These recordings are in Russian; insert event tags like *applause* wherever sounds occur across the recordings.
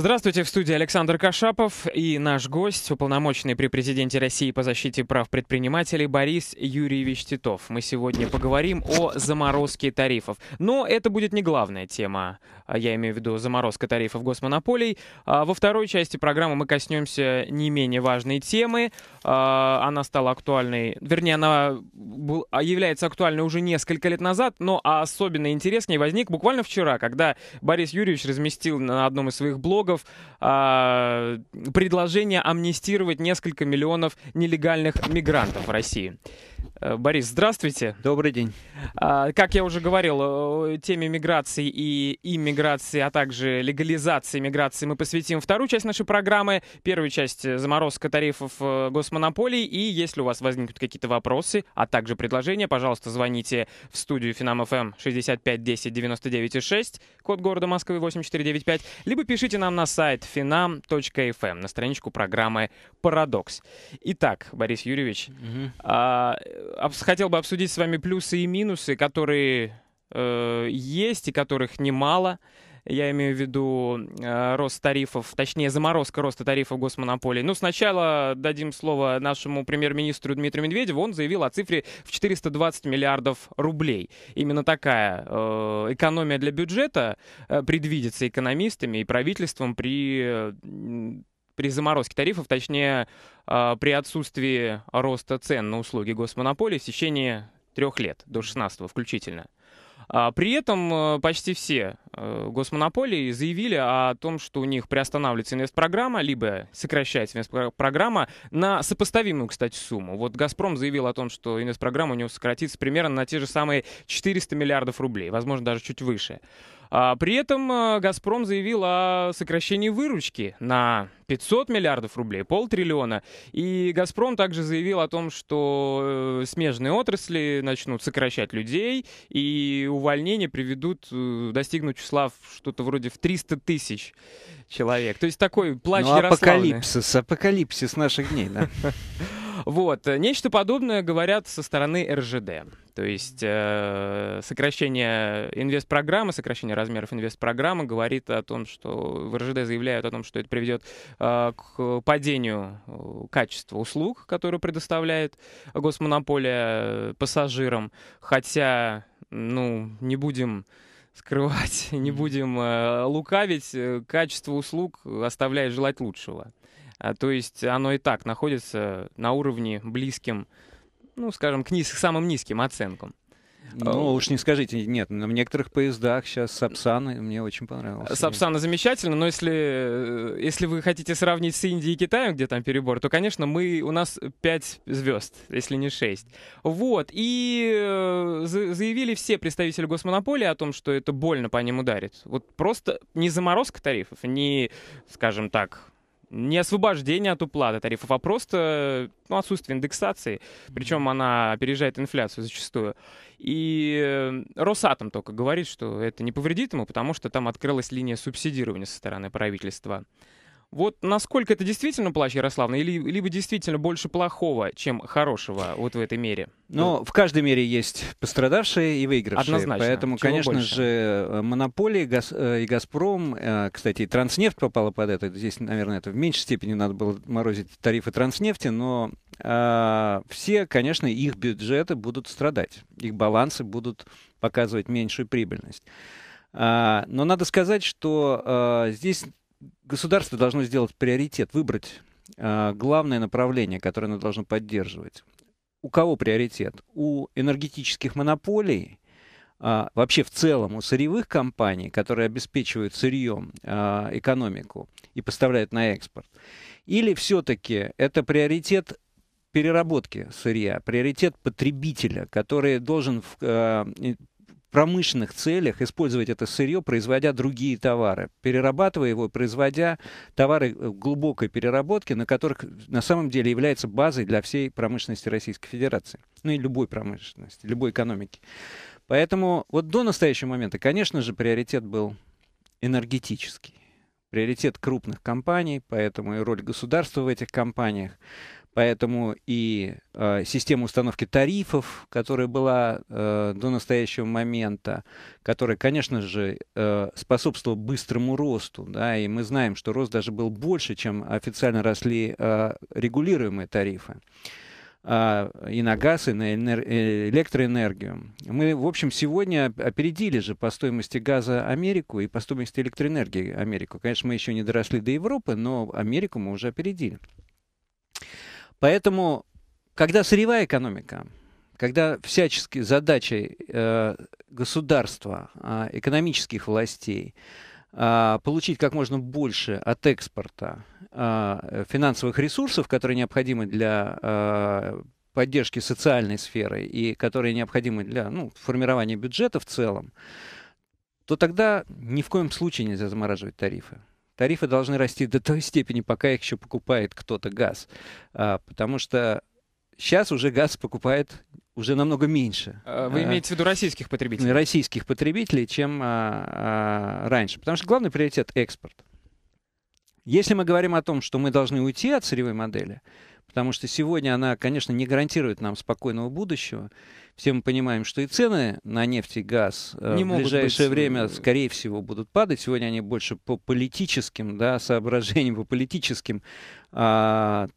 Здравствуйте, в студии Александр Кашапов и наш гость, уполномоченный при президенте России по защите прав предпринимателей Борис Юрьевич Титов. Мы сегодня поговорим о заморозке тарифов. Но это будет не главная тема, а я имею в виду заморозка тарифов госмонополий. А во второй части программы мы коснемся не менее важной темы. А, она стала актуальной, вернее, она является актуальной уже несколько лет назад, но особенно интерес к ней возник буквально вчера, когда Борис Юрьевич разместил на одном из своих блогов налогов, а, предложение амнистировать несколько миллионов нелегальных мигрантов в России. Э, Борис, здравствуйте. Добрый день. А, как я уже говорил, э, теме миграции и иммиграции, а также легализации миграции мы посвятим вторую часть нашей программы. Первую часть э, — заморозка тарифов госмонополий. И если у вас возникнут какие-то вопросы, а также предложения, пожалуйста, звоните в студию Финам ФМ 65 10 99 6, код города Москвы 8495, либо пишите нам на сайт finam.fm эм на страничку программы «Парадокс». Итак, Борис Юрьевич, угу. а, хотел бы обсудить с вами плюсы и минусы, которые э, есть и которых немало. Я имею в виду э, рост тарифов, точнее заморозка роста тарифов госмонополии. Но ну, сначала дадим слово нашему премьер-министру Дмитрию Медведеву. Он заявил о цифре в 420 миллиардов рублей. Именно такая э, экономия для бюджета э, предвидится экономистами и правительством при э, при заморозке тарифов, точнее, а, при отсутствии роста цен на услуги госмонополии в течение трех лет, до 16 включительно. А, при этом э, почти все Э, госмонополии заявили о том, что у них приостанавливается инвестпрограмма, либо сокращается инвестпрограмма на сопоставимую, кстати, сумму. Вот «Газпром» заявил о том, что инвестпрограмма у него сократится примерно на те же самые 400 миллиардов рублей, возможно, даже чуть выше. А при этом э, «Газпром» заявил о сокращении выручки на 500 миллиардов рублей, полтриллиона. И «Газпром» также заявил о том, что э, смежные отрасли начнут сокращать людей, и увольнения приведут достигнуть шла что-то вроде в 300 тысяч человек. То есть такой плач ну, апокалипсис, апокалипсис наших дней, да. *laughs* Вот, нечто подобное говорят со стороны РЖД. То есть э, сокращение программы, сокращение размеров программы говорит о том, что в РЖД заявляют о том, что это приведет э, к падению э, качества услуг, которые предоставляет госмонополия э, пассажирам. Хотя, ну, не будем скрывать, *laughs* не будем э, лукавить, э, качество услуг оставляет желать лучшего. А, то есть оно и так находится на уровне близким, ну, скажем, к низ, самым низким оценкам. А, ну, уж не скажите, нет, на некоторых поездах сейчас Сапсаны мне очень понравилось. Сапсаны замечательно, но если, э, если вы хотите сравнить с Индией и Китаем, где там перебор, то, конечно, мы, у нас 5 звезд, если не 6. Вот, и э, заявили все представители госмонополии о том, что это больно по ним ударит. Вот просто не заморозка тарифов, не, скажем так, не освобождение от уплаты тарифов, а просто ну, отсутствие индексации. Причем она опережает инфляцию зачастую. И э, Росатом только говорит, что это не повредит ему, потому что там открылась линия субсидирования со стороны правительства. Вот насколько это действительно плащ Ярославный, или, либо действительно больше плохого, чем хорошего вот в этой мере? Но ну, в каждой мере есть пострадавшие и выигравшие. Однозначно. Поэтому, Чего конечно больше? же, э, монополии Газ, э, и «Газпром», э, кстати, и «Транснефть» попала под это. Здесь, наверное, это в меньшей степени надо было морозить тарифы «Транснефти», но э, все, конечно, их бюджеты будут страдать. Их балансы будут показывать меньшую прибыльность. А, но надо сказать, что э, здесь государство должно сделать приоритет, выбрать э, главное направление, которое оно должно поддерживать. У кого приоритет? У энергетических монополий, э, вообще в целом у сырьевых компаний, которые обеспечивают сырьем э, экономику и поставляют на экспорт. Или все-таки это приоритет переработки сырья, приоритет потребителя, который должен э, промышленных целях использовать это сырье, производя другие товары, перерабатывая его, производя товары э, глубокой переработки, на которых на самом деле является базой для всей промышленности Российской Федерации, ну и любой промышленности, любой экономики. Поэтому вот до настоящего момента, конечно же, приоритет был энергетический, приоритет крупных компаний, поэтому и роль государства в этих компаниях. Поэтому и э, система установки тарифов, которая была э, до настоящего момента, которая, конечно же, э, способствовала быстрому росту. Да, и мы знаем, что рост даже был больше, чем официально росли э, регулируемые тарифы а, и на газ, и на э, электроэнергию. Мы, в общем, сегодня опередили же по стоимости газа Америку и по стоимости электроэнергии Америку. Конечно, мы еще не доросли до Европы, но Америку мы уже опередили. Поэтому, когда сырьевая экономика, когда всячески задачи э, государства, э, экономических властей э, получить как можно больше от экспорта э, финансовых ресурсов, которые необходимы для э, поддержки социальной сферы и которые необходимы для ну, формирования бюджета в целом, то тогда ни в коем случае нельзя замораживать тарифы тарифы должны расти до той степени, пока их еще покупает кто-то газ. А, потому что сейчас уже газ покупает уже намного меньше. А, вы а, имеете в виду российских потребителей? Российских потребителей, чем а, а, раньше. Потому что главный приоритет — экспорт. Если мы говорим о том, что мы должны уйти от сырьевой модели, потому что сегодня она, конечно, не гарантирует нам спокойного будущего, все мы понимаем, что и цены на нефть и газ э, не в ближайшее быть... время, э, скорее всего, будут падать. Сегодня они больше по политическим да, *laughs* соображениям, по политическим а,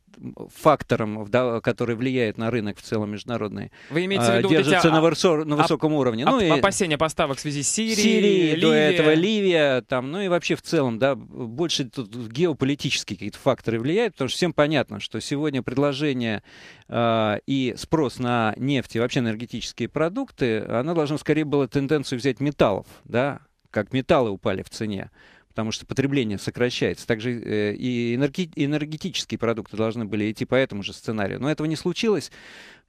факторам, да, который влияет на рынок в целом международный, Вы имеете а, в виду держится вот эти, на, а, высо, на а, высоком оп, уровне. Оп, ну, и опасения поставок в связи с Сирией, Сирией до этого Ливия, там, ну и вообще в целом, да, больше тут геополитические какие-то факторы влияют, потому что всем понятно, что сегодня предложение э, и спрос на нефть и вообще энергетические энергетические продукты, она должна скорее была тенденцию взять металлов, да, как металлы упали в цене, потому что потребление сокращается. Также э, и энергетические продукты должны были идти по этому же сценарию. Но этого не случилось.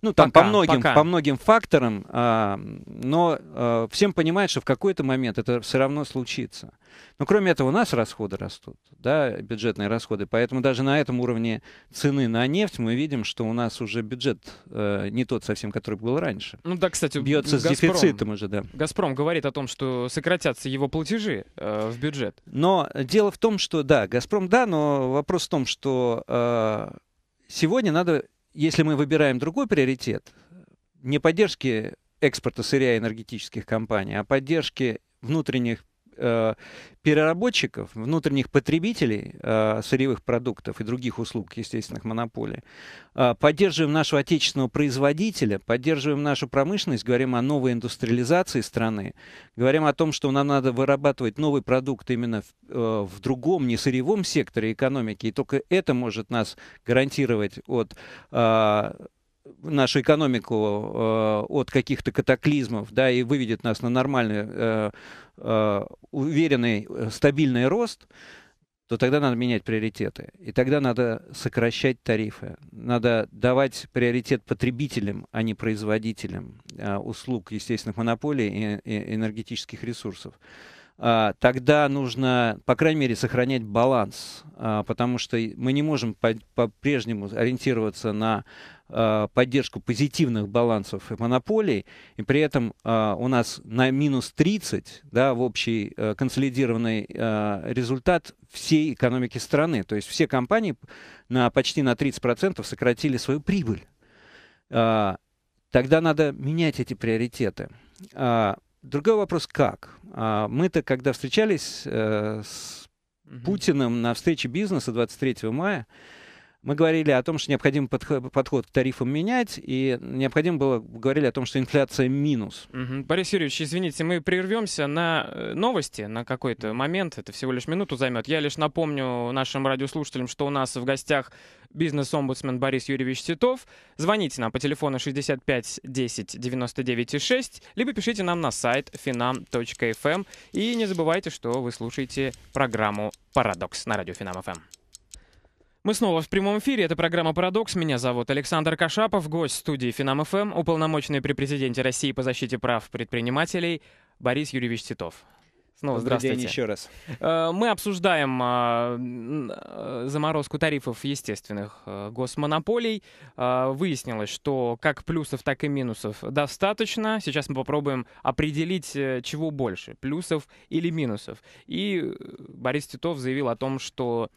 Ну, там пока, по, многим, пока. по многим факторам, а, но а, всем понимают, что в какой-то момент это все равно случится. Но кроме этого у нас расходы растут, да, бюджетные расходы, поэтому даже на этом уровне цены на нефть мы видим, что у нас уже бюджет э, не тот совсем, который был раньше. Ну да, кстати, бьется Газпром, с дефицитом уже, да. Газпром говорит о том, что сократятся его платежи э, в бюджет. Но дело в том, что да, Газпром да, но вопрос в том, что э, сегодня надо если мы выбираем другой приоритет, не поддержки экспорта сырья энергетических компаний, а поддержки внутренних Э, переработчиков, внутренних потребителей э, сырьевых продуктов и других услуг естественных монополий, э, поддерживаем нашего отечественного производителя, поддерживаем нашу промышленность, говорим о новой индустриализации страны, говорим о том, что нам надо вырабатывать новый продукт именно в, в другом, не сырьевом секторе экономики, и только это может нас гарантировать от нашу экономику э, от каких-то катаклизмов, да, и выведет нас на нормальный, э, э, уверенный, э, стабильный рост, то тогда надо менять приоритеты. И тогда надо сокращать тарифы. Надо давать приоритет потребителям, а не производителям э, услуг естественных монополий и, и энергетических ресурсов. А, тогда нужно, по крайней мере, сохранять баланс, а, потому что мы не можем по-прежнему ориентироваться на а, поддержку позитивных балансов и монополий, и при этом у нас на минус 30 да, в общий э, консолидированный результат всей экономики страны. То есть все компании на, почти на 30% сократили свою прибыль. Тогда надо менять эти приоритеты Другой вопрос, как? А, мы-то, когда встречались э, с Путиным на встрече бизнеса 23 мая, мы говорили о том, что необходим подход к тарифам менять, и необходимо было, говорили о том, что инфляция минус. Угу. Борис Юрьевич, извините, мы прервемся на э, новости на какой-то момент, это всего лишь минуту займет. Я лишь напомню нашим радиослушателям, что у нас в гостях бизнес-омбудсмен Борис Юрьевич Титов. Звоните нам по телефону 65 10 99 6, либо пишите нам на сайт finam.fm. Эм. И не забывайте, что вы слушаете программу «Парадокс» на радио Финам.фм. Мы снова в прямом эфире. Это программа «Парадокс». Меня зовут Александр Кашапов, гость студии «Финам-ФМ», уполномоченный при президенте России по защите прав предпринимателей Борис Юрьевич Титов. Снова здравствуйте. День еще раз. Э, мы обсуждаем э, э, заморозку тарифов естественных госмонополий. Выяснилось, что как плюсов, так и минусов достаточно. Сейчас мы попробуем определить, чего больше, плюсов или минусов. И Борис Титов заявил о том, что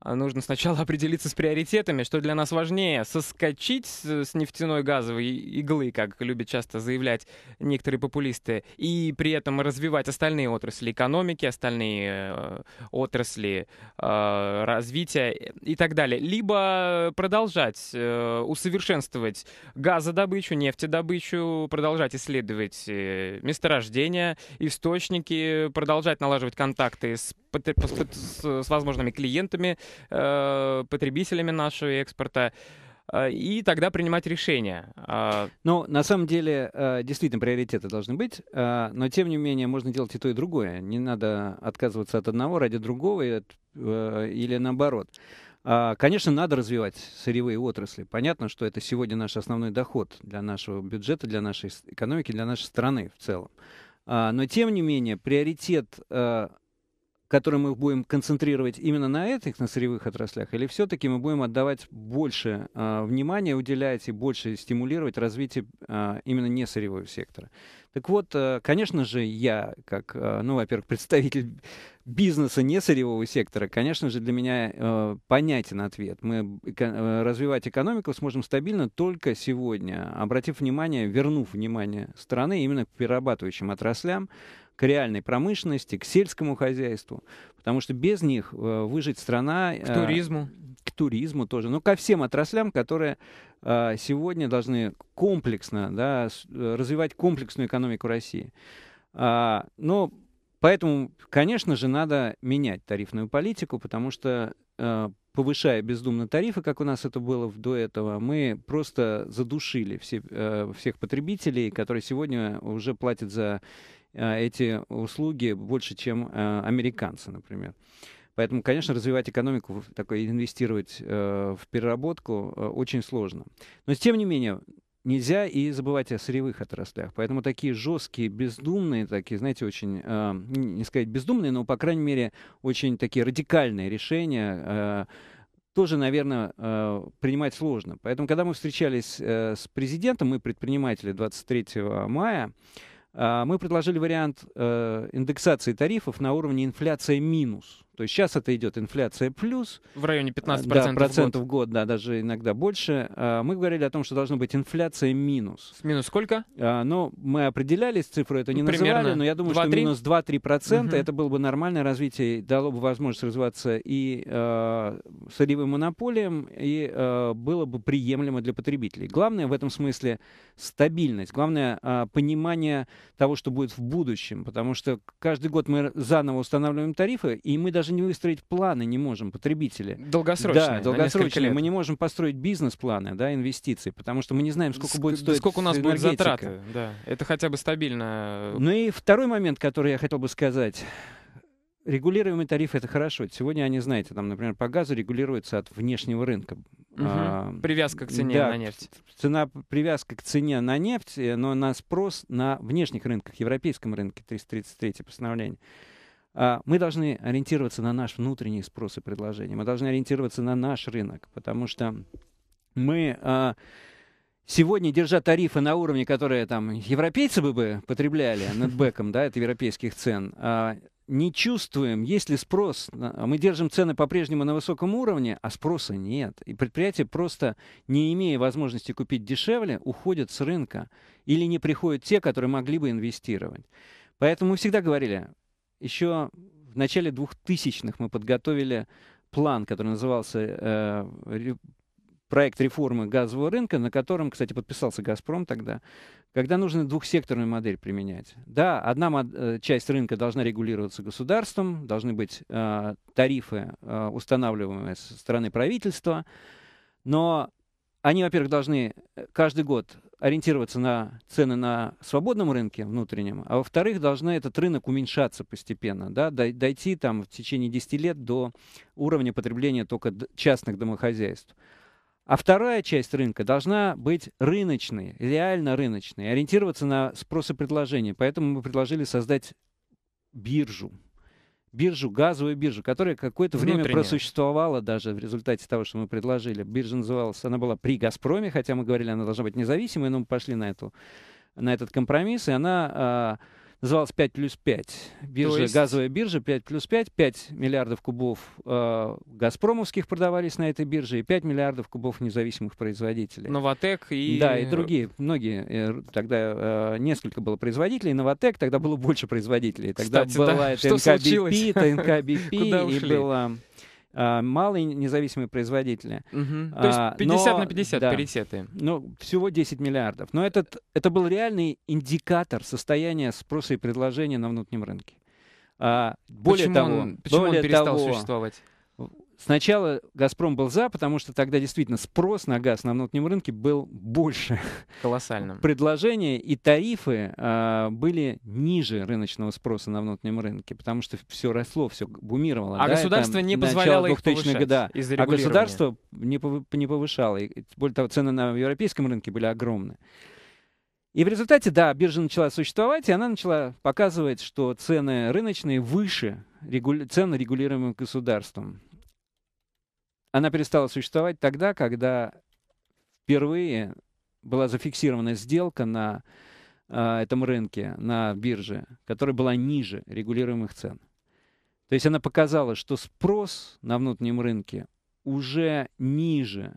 а нужно сначала *laughs* определиться с приоритетами, что для нас важнее, соскочить с нефтяной газовой иглы, как любят часто заявлять некоторые популисты, и при этом развивать остальные отрасли экономики, остальные э, отрасли э, развития и так далее. Либо продолжать э, усовершенствовать газодобычу, нефтедобычу, продолжать исследовать месторождения, источники, продолжать налаживать контакты с с возможными клиентами, э, потребителями нашего экспорта э, и тогда принимать решения. А, ну, на самом деле, э, действительно, приоритеты должны быть, но, тем не менее, можно делать и то, и другое. Не надо отказываться от одного ради другого или наоборот. А, конечно, надо развивать сырьевые отрасли. Понятно, что это сегодня наш основной доход для нашего бюджета, для нашей экономики, для нашей страны в целом. А, но, тем не менее, приоритет которые мы будем концентрировать именно на этих, на сырьевых отраслях, или все-таки мы будем отдавать больше э, внимания, уделять и больше стимулировать развитие э, именно не сырьевого сектора? Так вот, э, конечно же, я, как, э, ну, во-первых, *laughs* представитель бизнеса не сырьевого сектора, конечно же, для меня э, понятен ответ. Мы эко- э, развивать экономику сможем стабильно только сегодня, обратив внимание, вернув внимание страны именно к перерабатывающим отраслям, к реальной промышленности, к сельскому хозяйству, потому что без них э, выжить страна... К э, туризму. К туризму тоже, но ну, ко всем отраслям, которые э, сегодня должны комплексно, да, развивать комплексную экономику России. А, но ну, поэтому, конечно же, надо менять тарифную политику, потому что повышая бездумно тарифы, как у нас это было до этого, мы просто задушили все, всех потребителей, которые сегодня уже платят за Э, эти услуги больше, чем э, американцы, например. Поэтому, конечно, развивать экономику, такой инвестировать э, в переработку очень сложно. Но, тем не менее, нельзя и забывать о сырьевых отраслях. Поэтому такие жесткие, бездумные, такие, знаете, очень, не сказать бездумные, но, по крайней мере, очень такие радикальные решения тоже, наверное, принимать сложно. Поэтому, когда мы встречались с президентом, мы предприниматели 23 мая, а, мы предложили вариант э, индексации тарифов на уровне инфляция минус. То есть сейчас это идет инфляция плюс. В районе 15% а, да, процентов в год. год, да, даже иногда больше. А, мы говорили о том, что должна быть инфляция минус. С минус сколько? А, но ну, мы определялись, цифру это не ну, Примерно называли, но я думаю, 2, что минус 2-3% угу. это было бы нормальное развитие, дало бы возможность развиваться и э, сырьевым монополиям, и э, было бы приемлемо для потребителей. Главное в этом смысле стабильность, главное э, понимание того, что будет в будущем, потому что каждый год мы заново устанавливаем тарифы, и мы даже даже не выстроить планы не можем, потребители. Долгосрочные. Да, долгосрочные. Мы не можем построить бизнес-планы, да, инвестиции, потому что мы не знаем, сколько Ск- будет стоить Сколько у нас энергетика. будет затраты, да. Это хотя бы стабильно. Э, ну и второй момент, который я хотел бы сказать. Регулируемый тариф это хорошо. Сегодня они, знаете, там, например, по газу регулируется от внешнего рынка. Угу. А, привязка к цене да, на нефть. Цена привязка к цене на нефть, э, но на спрос на внешних рынках, европейском рынке 333 постановление. А, мы должны ориентироваться на наш внутренний спрос и предложение. Мы должны ориентироваться на наш рынок, потому что мы а, сегодня, держа тарифы на уровне, которые там европейцы бы, бы потребляли нетбэком, да, это европейских цен, а, не чувствуем, есть ли спрос. Мы держим цены по-прежнему на высоком уровне, а спроса нет. И предприятия просто, не имея возможности купить дешевле, уходят с рынка или не приходят те, которые могли бы инвестировать. Поэтому мы всегда говорили, еще в начале 2000-х мы подготовили план, который назывался э, проект реформы газового рынка, на котором, кстати, подписался «Газпром» тогда, когда нужно двухсекторную модель применять. Да, одна э, часть рынка должна регулироваться государством, должны быть э, тарифы, э, устанавливаемые со стороны правительства, но они, во-первых, должны э, каждый год ориентироваться на цены на свободном рынке внутреннем, а во-вторых, должна этот рынок уменьшаться постепенно, да, дойти там в течение 10 лет до уровня потребления только частных домохозяйств. А вторая часть рынка должна быть рыночной, реально рыночной, ориентироваться на спрос и предложение. Поэтому мы предложили создать биржу, биржу, газовую биржу, которая какое-то время просуществовала даже в результате того, что мы предложили. Биржа называлась, она была при «Газпроме», хотя мы говорили, она должна быть независимой, но мы пошли на, эту, на этот компромисс, и она... Э, называлась 5 плюс 5. Биржа, есть... Газовая биржа 5 плюс 5. 5 миллиардов кубов э, «Газпромовских» продавались на этой бирже и 5 миллиардов кубов независимых производителей. «Новотек» и... Да, и другие. Многие. Э, тогда э, несколько было производителей. «Новотек» тогда было больше производителей. Тогда Кстати, была да? это Что НКБП, это НКБП и была... Э, малые независимые производители. Угу. То есть 50 но, на 50 да, паритеты. Ну, всего 10 миллиардов. Но этот, это был реальный индикатор состояния спроса и предложения на внутреннем рынке. А, более почему того, он, почему более он перестал того, существовать? Сначала «Газпром» был за, потому что тогда действительно спрос на газ на внутреннем рынке был больше. колоссальным Предложения и тарифы э, были ниже рыночного спроса на внутреннем рынке, потому что все росло, все бумировало. А да, а государство не позволяло их повышать года, А государство не, пов- не повышало. И, более того, цены на европейском рынке были огромны. И в результате, да, биржа начала существовать, и она начала показывать, что цены рыночные выше регули... цен регулируемым государством. Она перестала существовать тогда, когда впервые была зафиксирована сделка на э, этом рынке, на бирже, которая была ниже регулируемых цен. То есть она показала, что спрос на внутреннем рынке уже ниже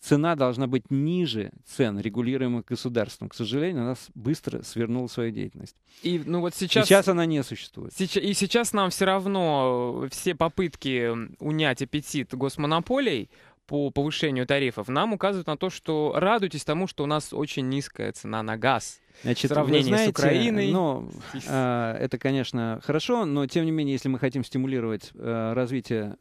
цена должна быть ниже цен, регулируемых государством. К сожалению, она быстро свернула свою деятельность. И, ну, вот сейчас, сейчас она не существует. Сейчас, и сейчас нам все равно э, все попытки унять аппетит госмонополий по повышению тарифов нам указывают на то, что радуйтесь тому, что у нас очень низкая цена на газ. Значит, в сравнении знаете, с Украиной. Но, э, это, конечно, хорошо, но тем не менее, если мы хотим стимулировать э, развитие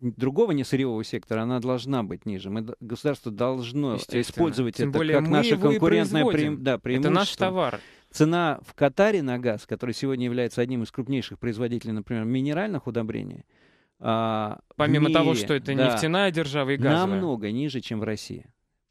другого не сырьевого сектора, она должна быть ниже. Мы, государство должно использовать Тем это более как наше конкурентное пре, да, преимущество. Это наш товар. Цена в Катаре на газ, который сегодня является одним из крупнейших производителей, например, минеральных удобрений, а, Помимо мире, того, что это да, нефтяная держава и газовая. Намного ниже, чем в России.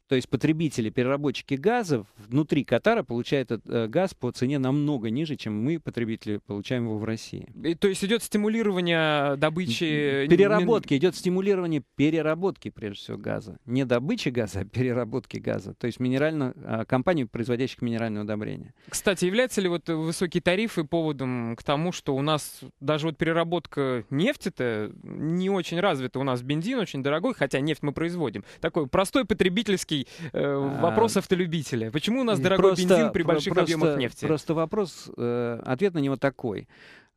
То есть потребители, переработчики газа внутри Катара получают этот газ по цене намного ниже, чем мы, потребители, получаем его в России. И, то есть идет стимулирование добычи... Переработки, идет стимулирование переработки, прежде всего, газа. Не добычи газа, а переработки газа. То есть минерально... А, компанию производящих минеральное удобрение. Кстати, являются ли вот высокие тарифы поводом к тому, что у нас даже вот переработка нефти-то не очень развита. У нас бензин очень дорогой, хотя нефть мы производим. Такой простой потребительский Логический э, вопрос а... автолюбителя. Почему у нас дорогой просто, бензин при больших просто, объемах нефти? Просто вопрос, э, ответ на него такой.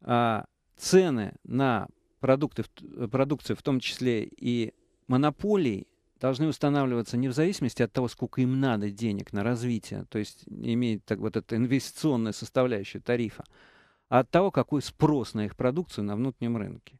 А, цены на продукты, продукцию, в том числе и монополий, должны устанавливаться не в зависимости от того, сколько им надо денег на развитие, то есть имеет так, вот эта инвестиционная составляющая тарифа, а от того, какой спрос на их продукцию на внутреннем рынке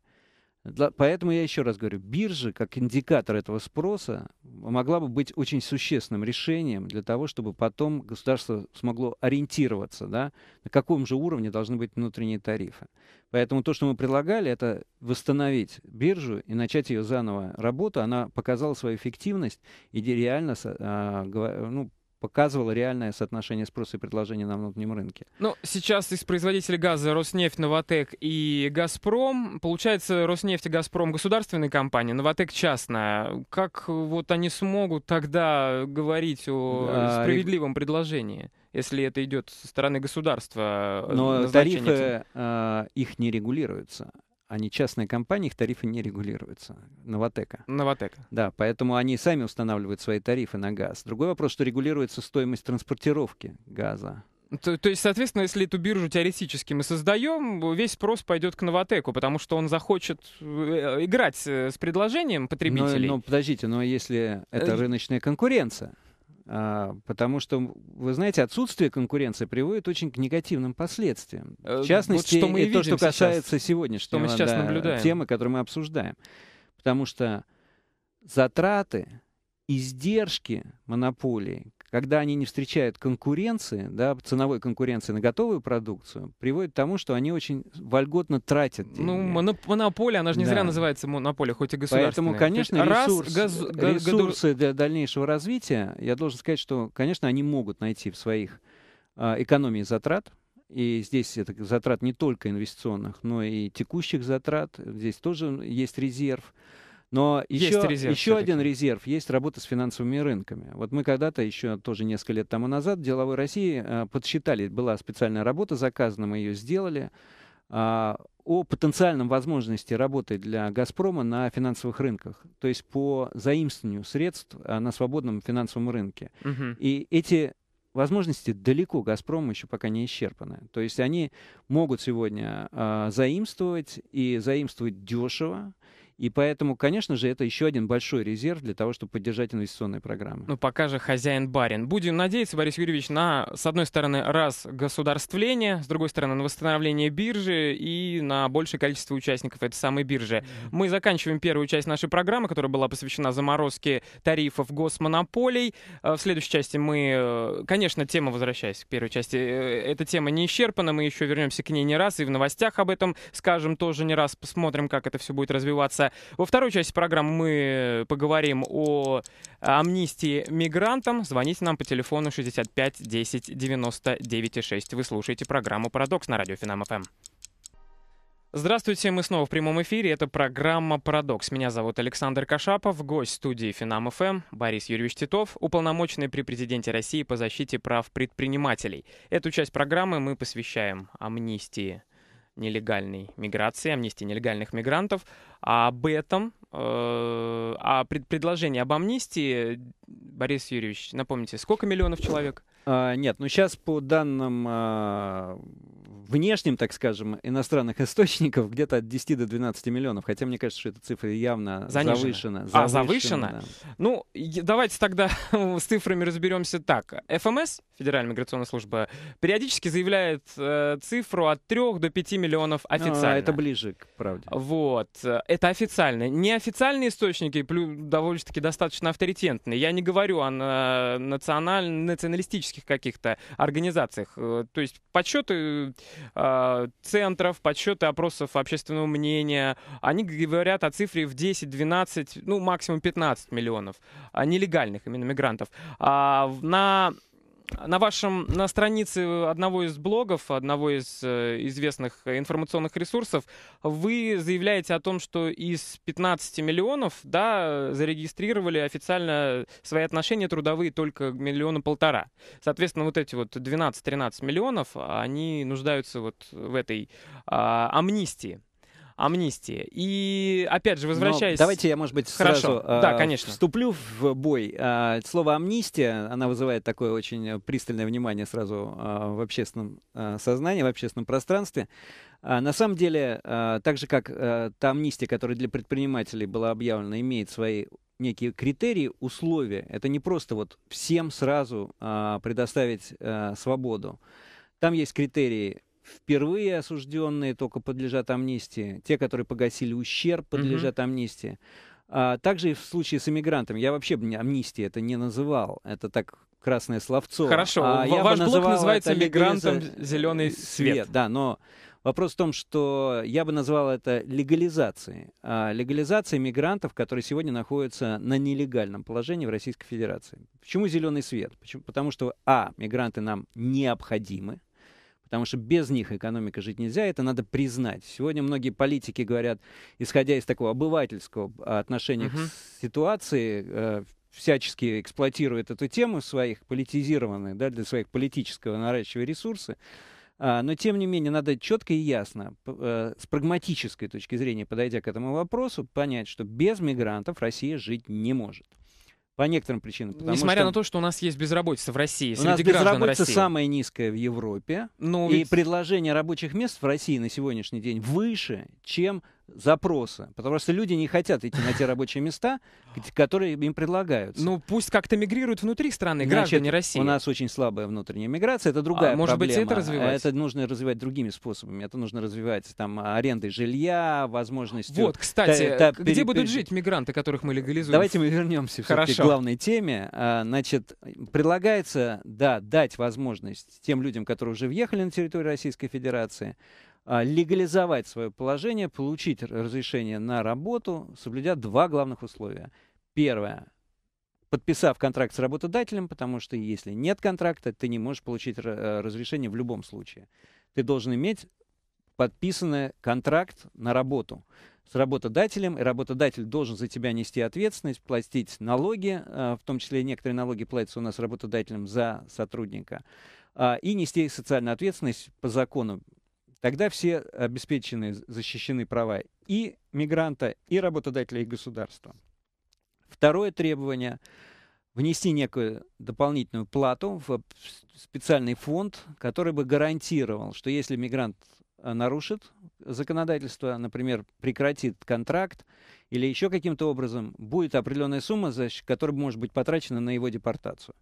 поэтому я еще раз говорю, биржа как индикатор этого спроса могла бы быть очень существенным решением для того, чтобы потом государство смогло ориентироваться, да, на каком же уровне должны быть внутренние тарифы. Поэтому то, что мы предлагали, это восстановить биржу и начать ее заново работу. Она показала свою эффективность и реально а, ну, показывала реальное соотношение спроса и предложения на внутреннем рынке. Ну, сейчас из производителей газа Роснефть, Новотек и Газпром. Получается, Роснефть и Газпром государственные компании, Новотек частная. Как вот они смогут тогда говорить о да, справедливом и... предложении? если это идет со стороны государства. Э, Но тарифы э, их не регулируются они а частные компании, их тарифы не регулируются. Новотека. Новотека. Да, поэтому они сами устанавливают свои тарифы на газ. Другой вопрос, что регулируется стоимость транспортировки газа. То, то есть, соответственно, если эту биржу теоретически мы создаем, весь спрос пойдет к Новотеку, потому что он захочет э, играть э, с предложением потребителей. Но, но подождите, но если это э, рыночная конкуренция, а, потому что, вы знаете, отсутствие конкуренции приводит очень к негативным последствиям. Э, В частности, вот что мы и, то, что касается сейчас, сегодняшнего что да, темы, которую мы обсуждаем. Потому что затраты, издержки монополии, когда они не встречают конкуренции, да, ценовой конкуренции на готовую продукцию, приводит к тому, что они очень вольготно тратят ну, деньги. Ну, монополия, она же не да. зря называется монополия, хоть и государственная. Поэтому, конечно, Раз, ресурс, газ, газ, ресурсы для дальнейшего развития, я должен сказать, что, конечно, они могут найти в своих э, экономии затрат, и здесь это затрат не только инвестиционных, но и текущих затрат. Здесь тоже есть резерв. Но еще, есть резерв, еще один резерв есть работа с финансовыми рынками. Вот мы когда-то, еще тоже несколько лет тому назад, в деловой России э, подсчитали, была специальная работа заказана, мы ее сделали, а, о потенциальном возможности работы для «Газпрома» на финансовых рынках, то есть по заимствованию средств э, на свободном финансовом рынке. Угу. И эти возможности далеко Газпром еще пока не исчерпаны. То есть они могут сегодня э, заимствовать и заимствовать дешево, и поэтому, конечно же, это еще один большой резерв для того, чтобы поддержать инвестиционные программы. Ну, пока же хозяин-барин. Будем надеяться, Борис Юрьевич, на, с одной стороны, раз государствление, с другой стороны, на восстановление биржи и на большее количество участников этой самой биржи. Мы заканчиваем первую часть нашей программы, которая была посвящена заморозке тарифов госмонополий. Э, в следующей части мы, э, конечно, тема, возвращаясь к первой части, э, эта тема не исчерпана, мы еще вернемся к ней не раз и в новостях об этом скажем тоже не раз, посмотрим, как это все будет развиваться. Во второй части программы мы э, поговорим о амнистии мигрантам. Звоните нам по телефону 65 10 99 6. Вы слушаете программу «Парадокс» на радио Финам ФМ. Здравствуйте, мы снова в прямом эфире. Это программа «Парадокс». Меня зовут Александр Кашапов, гость студии «Финам ФМ» Борис Юрьевич Титов, уполномоченный при президенте России по защите прав предпринимателей. Эту часть программы мы посвящаем амнистии нелегальной миграции, амнистии нелегальных мигрантов. А об этом, э, о пред, предложении об амнистии, Борис Юрьевич, напомните, сколько миллионов человек? А, нет, ну сейчас по данным а, внешним, так скажем, иностранных источников где-то от 10 до 12 миллионов. Хотя мне кажется, что эта цифра явно Занижена. завышена. А, завышена? Да. Ну, давайте тогда *laughs* с цифрами разберемся так. ФМС, Федеральная миграционная служба, периодически заявляет э, цифру от 3 до 5 миллионов а, официально. А, это ближе к правде. Вот. Э, это официально. Неофициальные источники довольно-таки достаточно авторитетные. Я не говорю о националь... националистических каких-то организациях. Э, то есть подсчеты а, центров, подсчеты опросов общественного мнения. Они говорят о цифре в 10-12, ну максимум 15 миллионов а, нелегальных именно мигрантов. А, на на вашем, на странице одного из блогов, одного из э, известных информационных ресурсов, вы заявляете о том, что из 15 миллионов, да, зарегистрировали официально свои отношения трудовые только миллиона полтора. Соответственно, вот эти вот 12-13 миллионов, они нуждаются вот в этой а, амнистии амнистии. И опять же, возвращаясь... Но давайте я, может быть, сразу Хорошо. да, э, конечно. вступлю в бой. Э, слово «амнистия», она вызывает такое очень пристальное внимание сразу э, в общественном сознании, в общественном пространстве. А, на самом деле, так же как та амнистия, которая для предпринимателей была объявлена, имеет свои некие критерии, условия. Это не просто вот всем сразу предоставить свободу. Там есть критерии впервые осужденные только подлежат амнистии, те, которые погасили ущерб, подлежат угу. амнистии. А, также и в случае с иммигрантами. Я вообще бы амнистии это не называл. Это так красное словцо. Хорошо. А В- ваш блог называется «Мигрантам легализа... зеленый свет. свет». Да, но вопрос в том, что я бы назвал это легализацией. А, легализацией мигрантов, которые сегодня находятся на нелегальном положении в Российской Федерации. Почему зеленый свет? Почему? Потому что, а, мигранты нам необходимы, потому что без них экономика жить нельзя, это надо признать. Сегодня многие политики говорят, исходя из такого обывательского отношения Uh -huh. к ситуации, э, всячески эксплуатируют эту тему своих политизированных, да, для своих политического наращивания ресурсы. А, но, тем не менее, надо четко и ясно, э, с прагматической точки зрения, подойдя к этому вопросу, понять, что без мигрантов Россия жить не может. По некоторым причинам. Несмотря что... на то, что у нас есть безработица в России. У нас безработица России. самая низкая в Европе. Но ну, и ведь... предложение рабочих мест в России на сегодняшний день выше, чем запроса, потому что люди не хотят идти на те рабочие места, которые им предлагаются. Ну, пусть как-то мигрируют внутри страны, Значит, граждане России. у нас очень слабая внутренняя миграция, это другая а, может проблема. Может быть, это развивать? Это нужно развивать другими способами. Это нужно развивать там арендой жилья, возможностью... Вот, кстати, та, та, где пере... будут жить мигранты, которых мы легализуем? Давайте мы вернемся Хорошо. к главной теме. А, значит, предлагается, да, дать возможность тем людям, которые уже въехали на территорию Российской Федерации, а, легализовать свое положение, получить разрешение на работу, соблюдя два главных условия. Первое подписав контракт с работодателем, потому что если нет контракта, ты не можешь получить э, разрешение в любом случае. Ты должен иметь подписанный контракт на работу с работодателем, и работодатель должен за тебя нести ответственность, платить налоги, а, в том числе некоторые налоги платятся у нас работодателем за сотрудника, а, и нести социальную ответственность по закону Тогда все обеспечены, защищены права и мигранта, и работодателя, и государства. Второе требование – внести некую дополнительную плату в специальный фонд, который бы гарантировал, что если мигрант э, нарушит законодательство, например, прекратит контракт или еще каким-то образом, будет определенная сумма, которая может быть потрачена на его депортацию.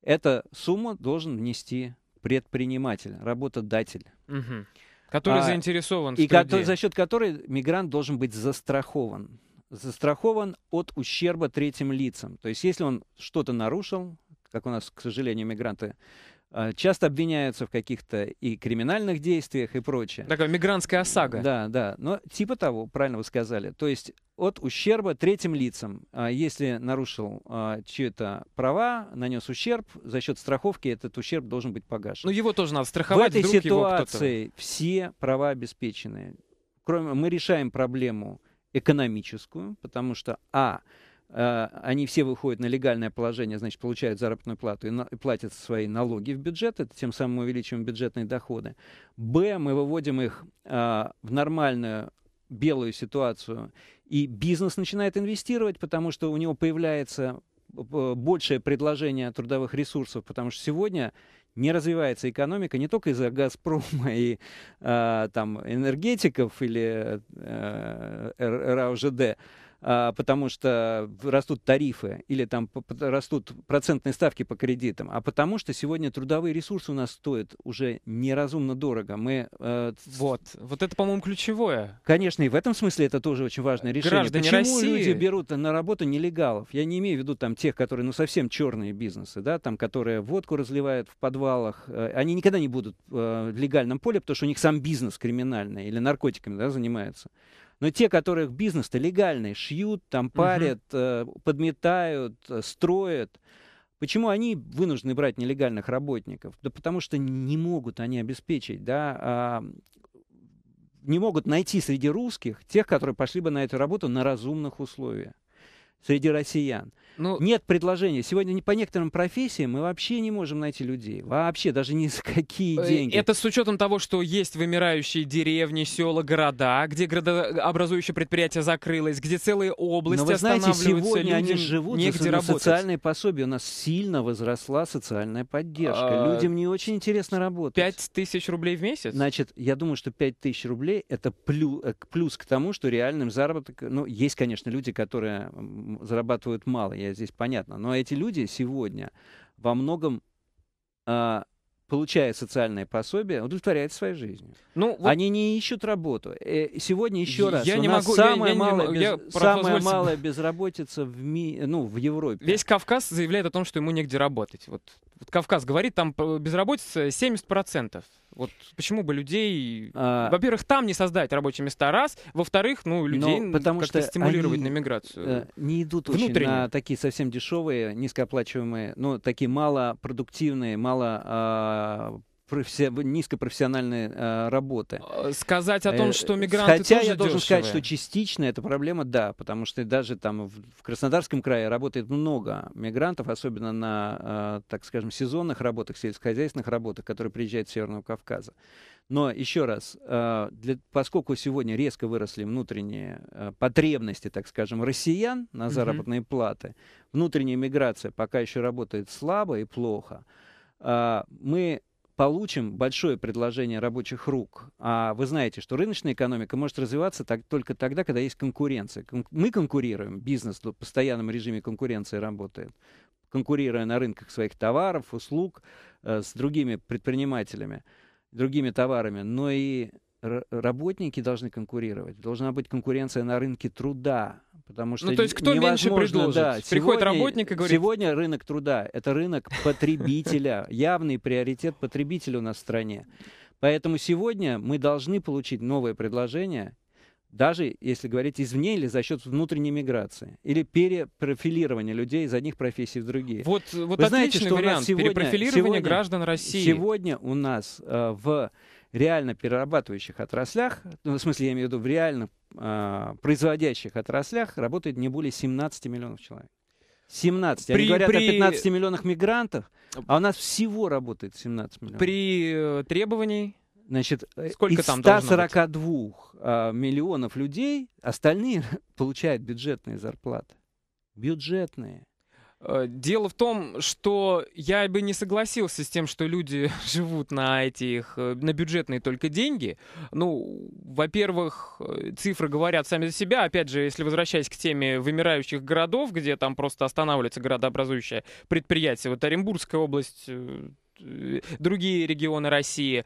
Эта сумма должен внести предприниматель, работодатель. Угу. Который а, заинтересован и в труде. И за счет которой мигрант должен быть застрахован. Застрахован от ущерба третьим лицам. То есть, если он что-то нарушил, как у нас, к сожалению, мигранты Э, часто обвиняются в каких-то и криминальных действиях и прочее. Такая мигрантская осаго. Да, да. Но типа того, правильно вы сказали. То есть от ущерба третьим лицам. А если нарушил а, чьи-то права, нанес ущерб, за счет страховки этот ущерб должен быть погашен. Ну его тоже надо страховать. В этой ситуации все права обеспечены. Кроме, мы решаем проблему экономическую, потому что, а, Э, они все выходят на легальное положение, значит, получают заработную плату и, на, и платят свои налоги в бюджет, это тем самым увеличиваем бюджетные доходы. Б, мы выводим их а, в нормальную белую ситуацию, и бизнес начинает инвестировать, потому что у него появляется э, большее предложение трудовых ресурсов, потому что сегодня не развивается экономика не только из-за Газпрома и э, там энергетиков или э, РАОЖД, а, потому что растут тарифы или там растут процентные ставки по кредитам, а потому что сегодня трудовые ресурсы у нас стоят уже неразумно дорого. Мы э, вот, вот это, по-моему, ключевое. Конечно, и в этом смысле это тоже очень важное решение. Граждане Почему России... люди берут на работу нелегалов? Я не имею в виду там тех, которые ну совсем черные бизнесы, да, там, которые водку разливают в подвалах. Э, они никогда не будут э, в легальном поле, потому что у них сам бизнес криминальный или наркотиками да, занимается. Но те, которых бизнес-то легальный, шьют, там парят, угу. подметают, э, строят, Почему они вынуждены брать нелегальных работников? Да потому что не могут они обеспечить, да, а, не могут найти среди русских тех, которые пошли бы на эту работу на разумных условиях, среди россиян. Ну, Нет предложения. Сегодня по некоторым профессиям мы вообще не можем найти людей. Вообще, даже ни за какие э, деньги. Это с учетом того, что есть вымирающие деревни, села, города, где градообразующее предприятие закрылось, где целые области Но вы знаете, сегодня они живут негде за социальные пособия. У нас сильно возросла социальная поддержка. А... Людям не очень интересно работать. 5 тысяч рублей в месяц? Значит, я думаю, что 5 тысяч рублей — это плюс, э, плюс к тому, что реальным заработок... Ну, есть, конечно, люди, которые зарабатывают мало я здесь понятно. Но эти люди сегодня во многом э, а, получая социальное пособие, удовлетворяют своей жизнью. Ну, вот... Они не ищут работу. Э, сегодня еще раз, я у не нас могу, самая, я, я малая, не, без... я, самая малая безработица в, ми... ну, в Европе. Весь Кавказ заявляет о том, что ему негде работать. Вот под Кавказ говорит, там безработица 70%. Вот почему бы людей... А... Во-первых, там не создать рабочие места, раз. Во-вторых, ну, людей потому как-то что стимулировать они, на миграцию. Э, не идут Внутренне. очень на такие совсем дешевые, низкооплачиваемые, ну, такие малопродуктивные, мало... А професси... низкопрофессиональной э, работы. Э, сказать о том, э, что э, мигранты Хотя тоже я должен дешевые. сказать, что частично эта проблема, да, потому что даже там в Краснодарском крае работает много мигрантов, особенно на, э, так скажем, сезонных работах, сельскохозяйственных работах, которые приезжают с Северного Кавказа. Но еще раз, э, для, поскольку сегодня резко выросли внутренние э, потребности, так скажем, россиян на заработные mm-hmm. платы, внутренняя миграция пока еще работает слабо и плохо, э, мы получим большое предложение рабочих рук. А вы знаете, что рыночная экономика может развиваться так, только тогда, когда есть конкуренция. Кон мы конкурируем, бизнес в постоянном режиме конкуренции работает, конкурируя на рынках своих товаров, услуг э, с другими предпринимателями, другими товарами. Но и работники должны конкурировать, должна быть конкуренция на рынке труда, потому что ну то есть кто меньше предложит? Да, Приходит сегодня, работник и говорит. Сегодня рынок труда это рынок потребителя, *laughs* явный приоритет потребителя у нас в стране, поэтому сегодня мы должны получить новые предложения даже если говорить извне или за счет внутренней миграции, или перепрофилирования людей из одних профессий в другие. Вот, вот Вы отличный знаете, что вариант у нас сегодня, перепрофилирования сегодня, граждан России. Сегодня у нас э, в реально перерабатывающих отраслях, ну, в смысле, я имею в виду в реально э, производящих отраслях, работает не более 17 миллионов человек. 17. Они говорят при... о 15 миллионах мигрантов, а у нас всего работает 17 миллионов. При э, требовании Значит, э, Сколько из там 142 быть? А, миллионов людей остальные *laughs* получают бюджетные зарплаты. Бюджетные. Э, дело в том, что я бы не согласился с тем, что люди *laughs* живут на этих, э, на бюджетные только деньги. Ну, во-первых, э, цифры говорят сами за себя. Опять же, если возвращаясь к теме вымирающих городов, где там просто останавливается городообразующее предприятие. Вот Оренбургская область другие регионы России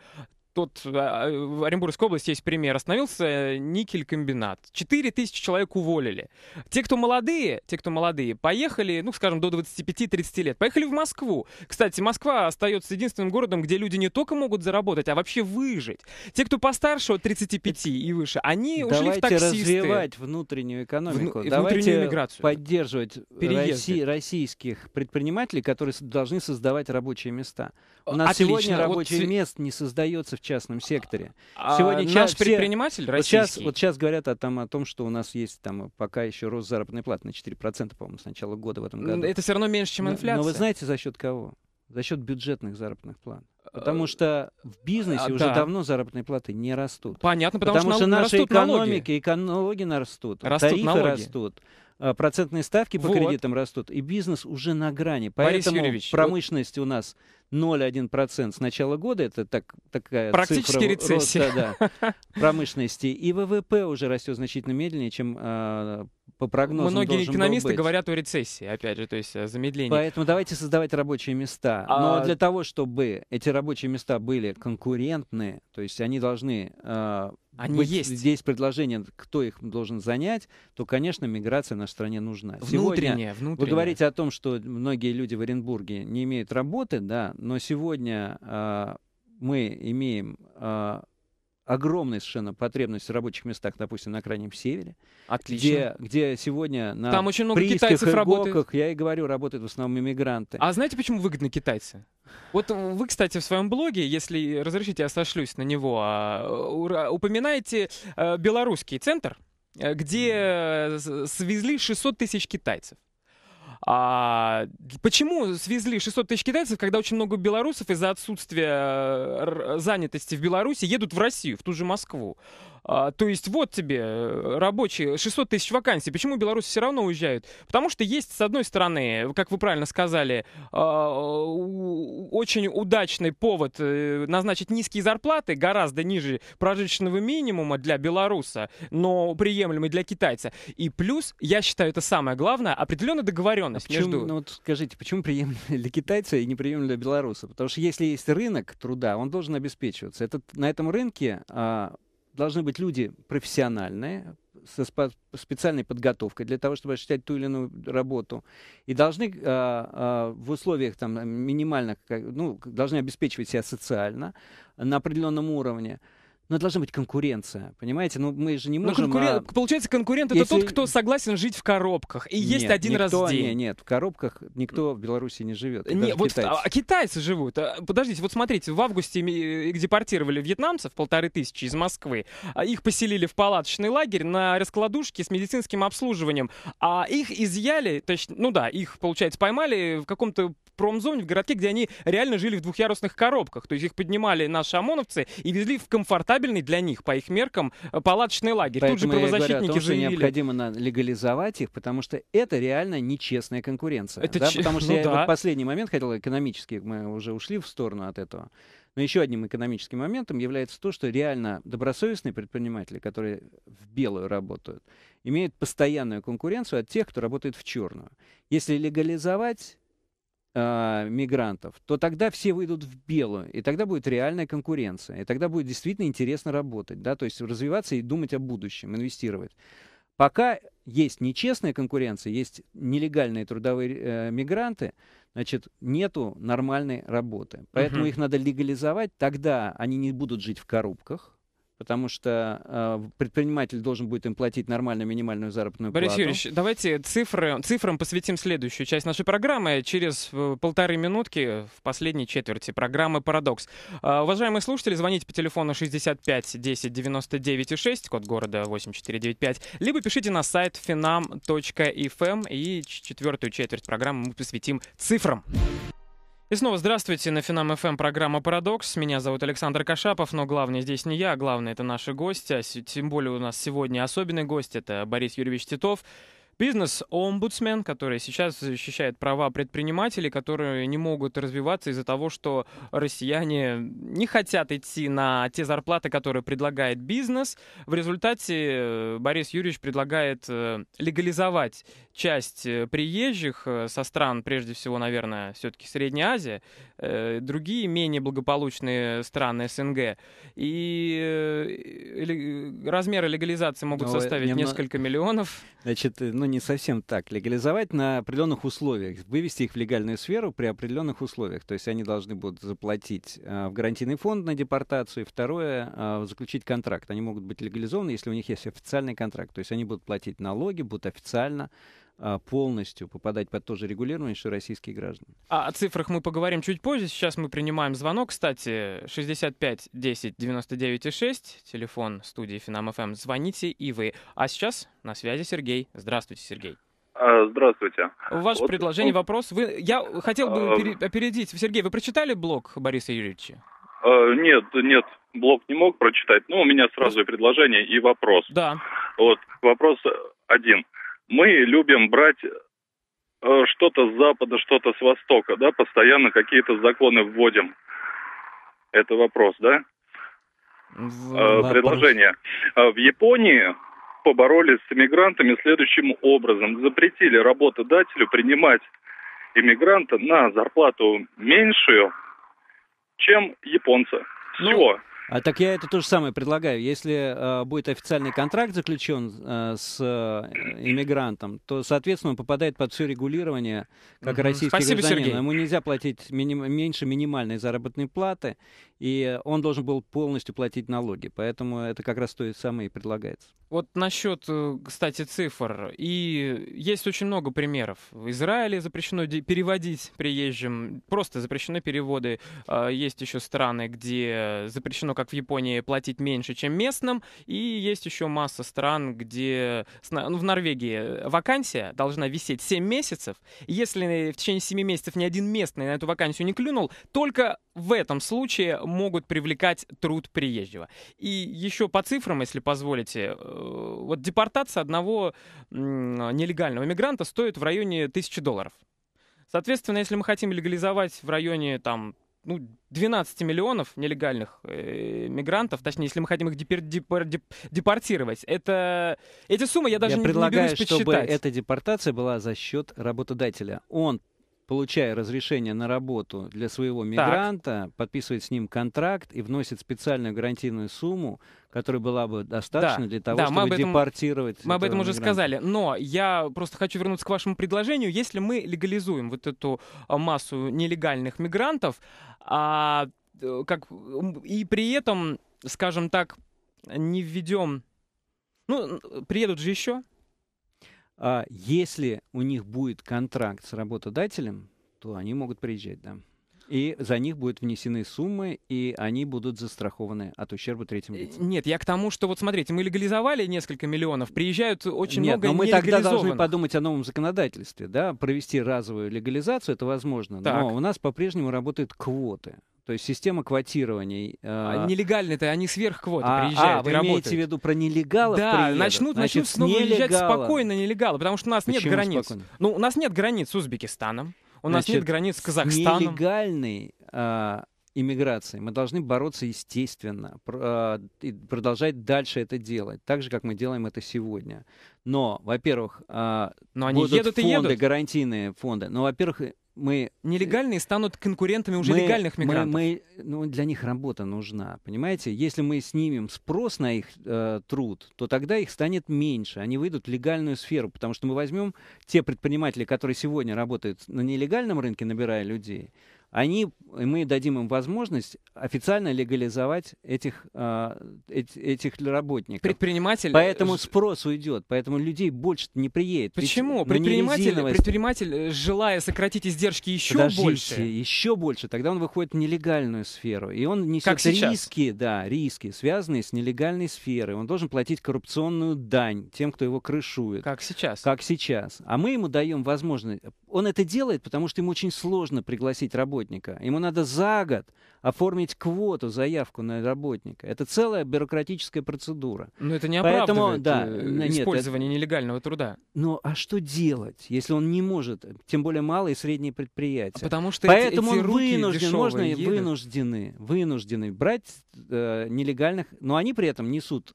вот э, в Оренбургской области есть пример, остановился э, никель-комбинат. 4 тысячи человек уволили. Те, кто молодые, те, кто молодые, поехали, ну, скажем, до 25-30 лет, поехали в Москву. Кстати, Москва остается единственным городом, где люди не только могут заработать, а вообще выжить. Те, кто постарше от 35 и выше, они Давайте ушли в таксисты. развивать внутреннюю экономику. Вну- Давайте внутреннюю миграцию. поддерживать Росси- российских предпринимателей, которые должны создавать рабочие места. У нас Отлично. сегодня рабочих вот... мест не создается в частном секторе. А Сегодня а наш все... предприниматель российский? Вот сейчас, вот сейчас говорят о, там, о том, что у нас есть там пока еще рост заработной платы на 4%, по-моему, с начала года в этом году. Это все равно меньше, чем инфляция. Но, но вы знаете, за счет кого? За счет бюджетных заработных плат. Потому э, что в бизнесе а, уже да. давно заработные платы не растут. Понятно, потому, потому что, что наши экономики, налоги. экономики растут, растут тарифы налоги. растут. Э, процентные ставки по вот. кредитам растут, и бизнес уже на грани. Поэтому Борис промышленность вот... у нас 0,1% с начала года, это так, такая Практически цифра э, рецессия. роста да, *laughs* промышленности, и ВВП уже растет значительно медленнее, чем э, по прогнозам Многие экономисты говорят о рецессии, опять же, то есть о замедлении. Поэтому давайте создавать рабочие места. А... Но ну, а для того, чтобы эти рабочие места были конкурентные, то есть они должны они быть, есть. Здесь предложение, кто их должен занять, то, конечно, миграция нашей стране нужна. Внутренняя, сегодня внутренняя. Вы говорите о том, что многие люди в Оренбурге не имеют работы, да, но сегодня э, мы имеем э, огромная совершенно потребность в рабочих местах, допустим, на Крайнем Севере. Отлично. Где, где сегодня на Там очень много китайцев работает. я и говорю, работают в основном иммигранты. А знаете, почему выгодны китайцы? Вот вы, кстати, в своем блоге, если разрешите, я сошлюсь на него, а, упоминаете э, белорусский центр, э, где э, свезли 600 тысяч китайцев. А, почему свезли 600 тысяч китайцев, когда очень много белорусов из-за отсутствия э, занятости в Беларуси едут в Россию, в ту же Москву? А, то есть вот тебе э, рабочие 600 тысяч вакансий. Почему белорусы все равно уезжают? Потому что есть, с одной стороны, как вы правильно сказали, а, очень удачный повод э, назначить низкие зарплаты, гораздо ниже прожиточного минимума для белоруса, но приемлемый для китайца. И плюс, я считаю, это самое главное, определенная договоренность а почему, между... Ну вот скажите, почему приемлемо для китайца и неприемлемо для белоруса? Потому что если есть рынок труда, он должен обеспечиваться. Этот, на этом рынке а, должны быть люди профессиональные, со специальной подготовкой для того, чтобы осуществлять ту или иную работу. И должны э, э, в условиях там, минимально, ну, должны обеспечивать себя социально на определенном уровне. Но должна быть конкуренция, понимаете? Ну, мы же не ну, можем... Но конкурен... а... Получается, конкурент — это тот, кто согласен жить в коробках. И нет, есть один никто, раз в день. Нет, нет, в коробках никто в Беларуси не живет. Нет, вот китайцы. А, китайцы живут. А, подождите, вот смотрите, в августе э, депортировали вьетнамцев, полторы тысячи, из Москвы. А, их поселили в палаточный лагерь на раскладушке с медицинским обслуживанием. А их изъяли, точнее, ну да, их, получается, поймали в каком-то промзоне, в городке, где они реально жили в двухъярусных коробках. То есть их поднимали наши ОМОНовцы и везли в комфортабельный для них, по их меркам, э, палаточный лагерь. Поэтому Тут же правозащитники говорю о том, Что необходимо легализовать их, потому что это реально нечестная конкуренция. Это да? ч... Потому что ну, я да. вот последний момент хотел экономически, мы уже ушли в сторону от этого. Но еще одним экономическим моментом является то, что реально добросовестные предприниматели, которые в белую работают, имеют постоянную конкуренцию от тех, кто работает в черную. Если легализовать а, мигрантов, то тогда все выйдут в белую, и тогда будет реальная конкуренция, и тогда будет действительно интересно работать, да, то есть развиваться и думать о будущем, инвестировать. Пока есть нечестная конкуренция, есть нелегальные трудовые э, мигранты, значит, нету нормальной работы. Поэтому угу. их надо легализовать, тогда они не будут жить в коробках, потому что э, предприниматель должен будет им платить нормальную минимальную заработную Борис плату. Борис Юрьевич, давайте цифры, цифрам посвятим следующую часть нашей программы. Через э, полторы минутки в последней четверти программы «Парадокс». Э, уважаемые слушатели, звоните по телефону 65 10 99 6, код города 8495, либо пишите на сайт finam.fm, эм, и четвертую четверть программы мы посвятим цифрам. И снова здравствуйте, на Финам ФМ эм программа «Парадокс». Меня зовут Александр Кашапов, но главное здесь не я, а главное это наши гости, а тем более у нас сегодня особенный гость, это Борис Юрьевич Титов, бизнес-омбудсмен, который сейчас защищает права предпринимателей, которые не могут развиваться из-за того, что россияне не хотят идти на те зарплаты, которые предлагает бизнес. В результате э, Борис Юрьевич предлагает э, легализовать часть э, приезжих э, со стран, прежде всего, наверное, все-таки Средняя Азия, э, другие менее благополучные страны СНГ. И размеры легализации могут Но ну, составить немного... несколько миллионов. Значит, ну не совсем так. Легализовать на определенных условиях, вывести их в легальную сферу при определенных условиях. То есть они должны будут заплатить в гарантийный фонд на депортацию, и второе, заключить контракт. Они могут быть легализованы, если у них есть официальный контракт. То есть они будут платить налоги, будут официально а, полностью попадать под то же регулирование, что российские граждане. А о цифрах мы поговорим чуть позже. Сейчас мы принимаем звонок. Кстати, 65 10 99 6, телефон студии Финам ФМ. Эм. Звоните и вы. А сейчас на связи Сергей. Здравствуйте, Сергей. А, здравствуйте. Ваше вот, предложение, ну, вопрос. Вы, я хотел бы а, опередить. Сергей, вы прочитали блог Бориса Юрьевича? нет, нет, блог не мог прочитать. Но ну, у меня сразу и предложение, и вопрос. Да. Вот, вопрос один мы любим брать э, что-то с запада, что-то с востока, да, постоянно какие-то законы вводим. Это вопрос, да? Э, предложение. Э, в Японии поборолись с иммигрантами следующим образом. Запретили работодателю принимать иммигранта на зарплату меньшую, чем японца. Все. Ну, а, так я это то же самое предлагаю. Если а, будет официальный контракт заключен а, с а, иммигрантом, то, соответственно, он попадает под все регулирование, как угу. Mm -hmm. российский Спасибо, гражданин. Сергей. Ему нельзя платить миним... меньше минимальной заработной платы, и он должен был полностью платить налоги. Поэтому это как раз то и самое и предлагается. Вот насчет, э, кстати, цифр. И есть очень много примеров. В Израиле запрещено переводить приезжим, просто запрещены переводы. А, есть еще страны, где запрещено, как в Японии, платить меньше, чем местным. И есть еще масса стран, где... Ну, в Норвегии вакансия должна висеть 7 месяцев. Если в течение 7 месяцев ни один местный на эту вакансию не клюнул, только в этом случае могут привлекать труд приезжего. И еще по цифрам, если позволите, э, вот депортация одного нелегального мигранта стоит в районе 1000 долларов. Соответственно, если мы хотим легализовать в районе там, ну, 12 миллионов нелегальных э, мигрантов, точнее, если мы хотим их депер, депер, деп, депортировать, это эти суммы я даже я не, предлагаю, не берусь чтобы посчитать. чтобы эта депортация была за счет работодателя. Он получая разрешение на работу для своего мигранта, так. подписывает с ним контракт и вносит специальную гарантийную сумму, которая была бы достаточна да, для того, да, чтобы мы об этом, депортировать. Мы об этом мигранта. уже сказали. Но я просто хочу вернуться к вашему предложению. Если мы легализуем вот эту а, массу нелегальных мигрантов, а, э, как, и при этом, скажем так, не введем... Ну, приедут же еще, а если у них будет контракт с работодателем, то они могут приезжать, да. И за них будут внесены суммы, и они будут застрахованы от ущерба третьим э, лицам. Нет, я к тому, что вот смотрите, мы легализовали несколько миллионов, приезжают очень Нет, много но мы тогда должны подумать о новом законодательстве, да, провести разовую легализацию, это возможно, так. но у нас по-прежнему работают квоты. То есть система квотирования А, э, нелегальные-то они сверхквоты квоты а, приезжают. А, вы и работают. имеете в виду про нелегалов? Да, приедут. начнут, Значит, начнут снова нелегала. приезжать спокойно нелегалы, потому что у нас Почему нет границ. Спокойно? Ну, у нас нет границ с Узбекистаном, у нас Значит, нет границ с Казахстаном. Нелегальный а, иммиграции. Мы должны бороться естественно а, и продолжать дальше это делать, так же, как мы делаем это сегодня. Но, во-первых, а, Но они будут едут фонды, и едут. гарантийные фонды. Но, во-первых, мы... Нелегальные станут конкурентами уже мы, легальных мигрантов. Мы, мы, ну, для них работа нужна, понимаете? Если мы снимем спрос на их э, труд, то тогда их станет меньше. Они выйдут в легальную сферу, потому что мы возьмем те предприниматели, которые сегодня работают на нелегальном рынке, набирая людей, они, мы дадим им возможность официально легализовать этих, э, этих работников. Предприниматель... Э, поэтому спрос уйдет, поэтому людей больше не приедет. Почему? предприниматель, предприниматель, э, желая сократить издержки еще Подождите, больше... еще больше, тогда он выходит в нелегальную сферу, и он несет как риски, да, риски, связанные с нелегальной сферой. Он должен платить коррупционную дань тем, кто его крышует. Как сейчас. Как сейчас. А мы ему даем возможность он это делает, потому что ему очень сложно пригласить работника. Ему надо за год оформить квоту, заявку на работника. Это целая бюрократическая процедура. Но это не Поэтому, оправдывает да, э, использование нет, нелегального труда. Ну а что делать, если он не может, тем более малые и средние предприятия? А потому что Поэтому эти, эти он вынужден, можно едут. вынуждены, вынуждены брать э, нелегальных, но они при этом несут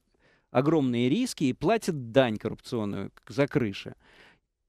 огромные риски и платят дань коррупционную за крыши.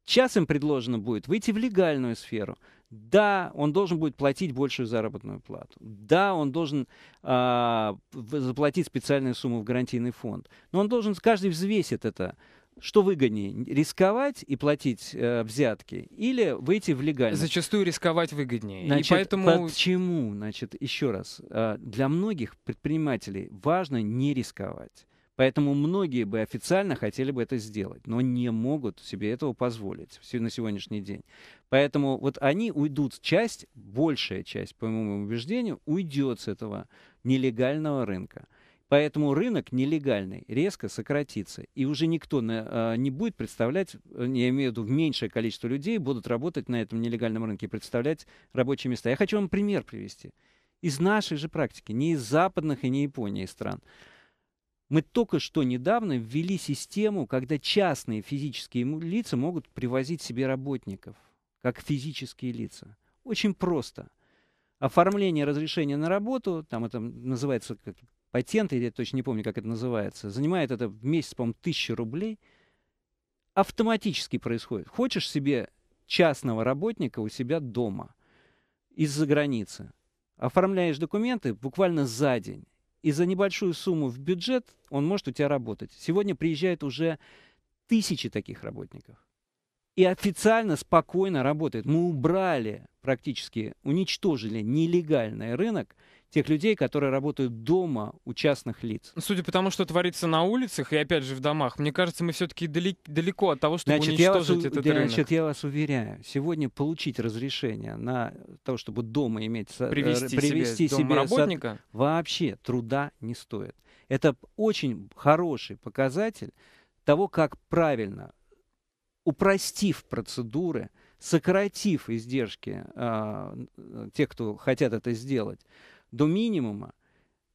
Сейчас им предложено будет выйти в легальную сферу. Да, он должен будет платить большую заработную плату. Да, он должен э, заплатить специальную сумму в гарантийный фонд. Но он должен, каждый взвесит это что выгоднее, рисковать и платить э, взятки или выйти в легальность? Зачастую рисковать выгоднее. Значит, и поэтому... Почему? Значит, еще раз. Э, для многих предпринимателей важно не рисковать. Поэтому многие бы официально хотели бы это сделать, но не могут себе этого позволить на сегодняшний день. Поэтому вот они уйдут, часть, большая часть, по моему убеждению, уйдет с этого нелегального рынка. Поэтому рынок нелегальный резко сократится. И уже никто на, а, не будет представлять, э, я имею в виду, меньшее количество людей будут работать на этом нелегальном рынке представлять рабочие места. Я хочу вам пример привести. Из нашей же практики, не из западных и не Японии стран. Мы только что недавно ввели систему, когда частные физические лица могут привозить себе работников, как физические лица. Очень просто. Оформление разрешения на работу, там это называется как патент, я точно не помню, как это называется, занимает это в месяц, по-моему, тысячу рублей, автоматически происходит. Хочешь себе частного работника у себя дома из-за границы, оформляешь документы буквально за день и за небольшую сумму в бюджет он может у тебя работать. Сегодня приезжает уже тысячи таких работников. И официально спокойно работает. Мы убрали практически, уничтожили нелегальный рынок – тех людей, которые работают дома у частных лиц. Ну, судя по тому, что творится на улицах и, опять же, в домах, мне кажется, мы все-таки далек, далеко от того, чтобы значит, уничтожить я вас, этот значит, рынок. Значит, я вас уверяю, сегодня получить разрешение на то, чтобы дома иметь... Привести, э, привести себе, себе работника? Сад, вообще труда не стоит. Это очень хороший показатель того, как правильно, упростив процедуры, сократив издержки э, тех, кто хотят это сделать, до минимума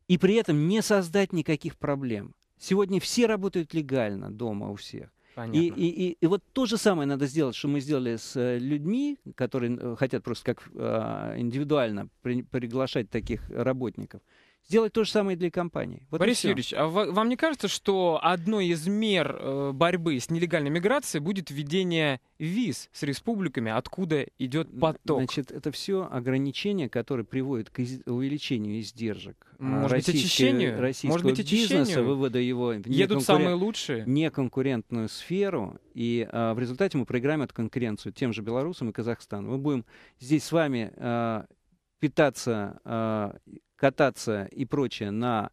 и при этом не создать никаких проблем. Сегодня все работают легально дома у всех. И, и, и, и вот то же самое надо сделать, что мы сделали с э, людьми, которые э, хотят просто как э, индивидуально при, приглашать таких работников сделать то же самое для компании. Вот Борис Юрьевич, а вам не кажется, что одной из мер э, борьбы с нелегальной миграцией будет введение виз с республиками, откуда идет поток? Значит, это все ограничения, которые приводят к увеличению издержек. А, Может Российское, быть, очищению? Российского Может быть, очищению? бизнеса, вывода его в Едут неконкурен... самые лучшие. неконкурентную сферу, и а, в результате мы проиграем эту конкуренцию тем же белорусам и Казахстану. Мы будем здесь с вами а, питаться а, кататься и прочее на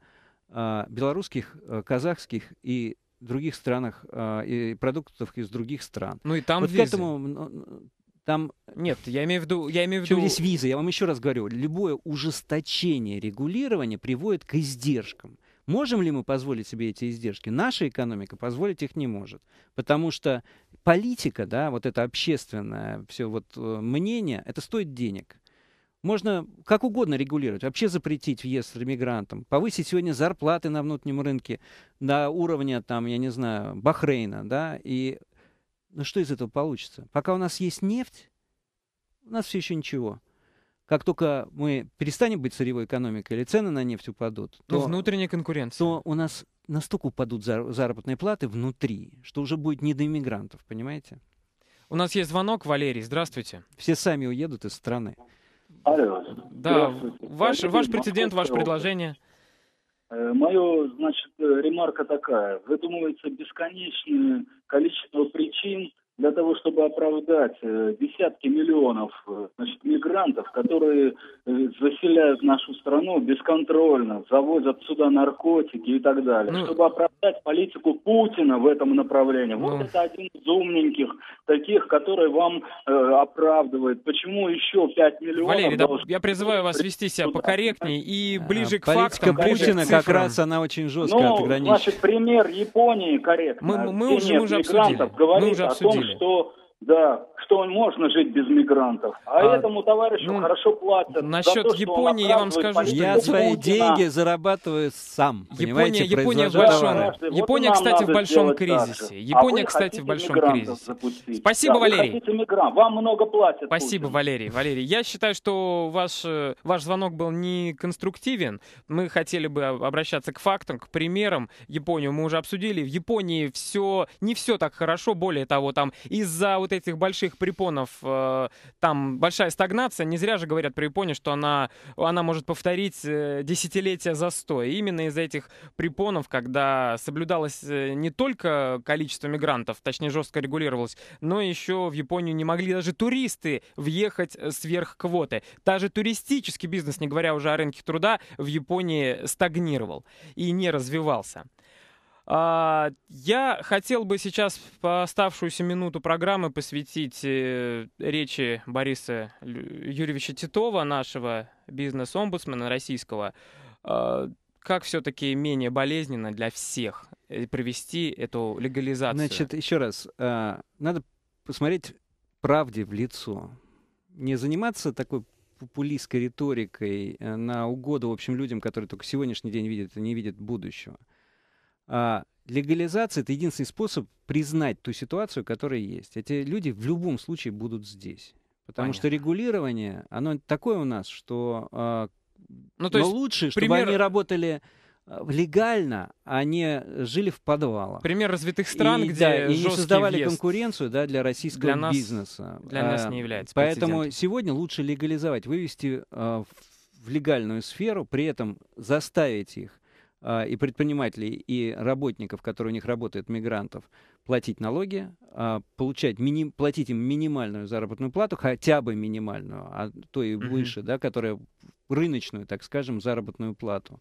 а, белорусских, э, казахских и других странах а, и продуктов из других стран. Ну и там вот визы. к этому ну, там нет, я имею в виду, я имею в виду. здесь визы? Я вам еще раз говорю, любое ужесточение регулирования приводит к издержкам. Можем ли мы позволить себе эти издержки? Наша экономика позволить их не может, потому что политика, да, вот это общественное все вот э, мнение, это стоит денег. Можно как угодно регулировать, вообще запретить въезд мигрантам, повысить сегодня зарплаты на внутреннем рынке до уровня, там, я не знаю, Бахрейна, да, и ну, что из этого получится? Пока у нас есть нефть, у нас все еще ничего как только мы перестанем быть сырьевой экономикой или цены на нефть упадут, Но то внутренняя конкуренция. То у нас настолько упадут заработные платы внутри, что уже будет не до иммигрантов, понимаете? У нас есть звонок, Валерий, здравствуйте. Все сами уедут из страны. Алло. Да, ваш, ваш прецедент, ваше предложение. Э, Мое, значит, э, ремарка такая. Вы думаете, бесконечное количество причин для того, чтобы оправдать э, десятки миллионов э, значит, мигрантов, которые э, заселяют нашу страну бесконтрольно, завозят сюда наркотики и так далее, ну, чтобы оправдать политику Путина в этом направлении. Ну, вот это один из умненьких таких, который вам э, оправдывает. Почему еще 5 миллионов? Валерий, да, я призываю вас вести себя покорректнее и ближе а, к фактам. Политика Путина как раз она очень жесткая, ну, отграничена. Значит, пример Японии корректно. Мы, мы, уже, мы уже обсудили. Мы уже обсудили что да, что можно жить без мигрантов. А, а этому товарищу ну, хорошо платят. Насчет то, Японии я вам скажу, что я свои Путина. деньги зарабатываю сам. Япония, Япония в большом, Япония, вот кстати, в большом кризисе. А Япония, а кстати, в большом кризисе. Запустить. Спасибо, да, Валерий. Вам много платят. Спасибо, Путин. Валерий. Валерий, я считаю, что ваш э, ваш звонок был не конструктивен. Мы хотели бы обращаться к фактам, к примерам. Японию мы уже обсудили. В Японии все не все так хорошо. Более того, там из-за вот этих больших препонов э, там большая стагнация. Не зря же говорят про Японию, что она, она может повторить э, десятилетия застоя. И именно из-за этих препонов, когда соблюдалось э, не только количество мигрантов, точнее жестко регулировалось, но еще в Японию не могли даже туристы въехать сверх квоты. Даже туристический бизнес, не говоря уже о рынке труда, в Японии стагнировал и не развивался. А, я хотел бы сейчас оставшуюся минуту программы посвятить э, речи Бориса Юрьевича Титова, нашего бизнес-омбудсмена российского. А, как все-таки менее болезненно для всех э, провести эту легализацию? Значит, еще раз, а, надо посмотреть правде в лицо. Не заниматься такой популистской риторикой э, на угоду, в общем, людям, которые только сегодняшний день видят и не видят будущего. А, легализация — это единственный способ признать ту ситуацию, которая есть. Эти люди в любом случае будут здесь. Потому Понятно. что регулирование, оно такое у нас, что... А, ну, то но есть, лучше, чтобы пример... они работали а, легально, а не жили в подвалах. Пример развитых стран, и, где да, и не создавали въезд. конкуренцию да, для российского для нас, бизнеса. Для нас не является. Поэтому сегодня лучше легализовать, вывести а, в легальную сферу, при этом заставить их а, и предпринимателей, и работников, которые у них работают, мигрантов, платить налоги, а, получать, мини, платить им минимальную заработную плату, хотя бы минимальную, а то и выше, mm-hmm. да, которая рыночную, так скажем, заработную плату.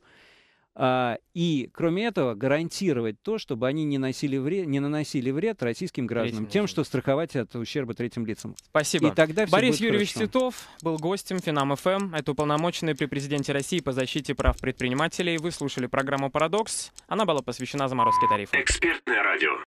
А, и, кроме этого, гарантировать то, чтобы они не, носили вред, не наносили вред российским гражданам, Третьим тем, лицам. что страховать от ущерба третьим лицам. Спасибо. И тогда Борис Юрьевич хорошо. Цветов был гостем Финам-ФМ. Это уполномоченный при президенте России по защите прав предпринимателей. Вы слушали программу «Парадокс». Она была посвящена заморозке тарифов. Экспертное радио.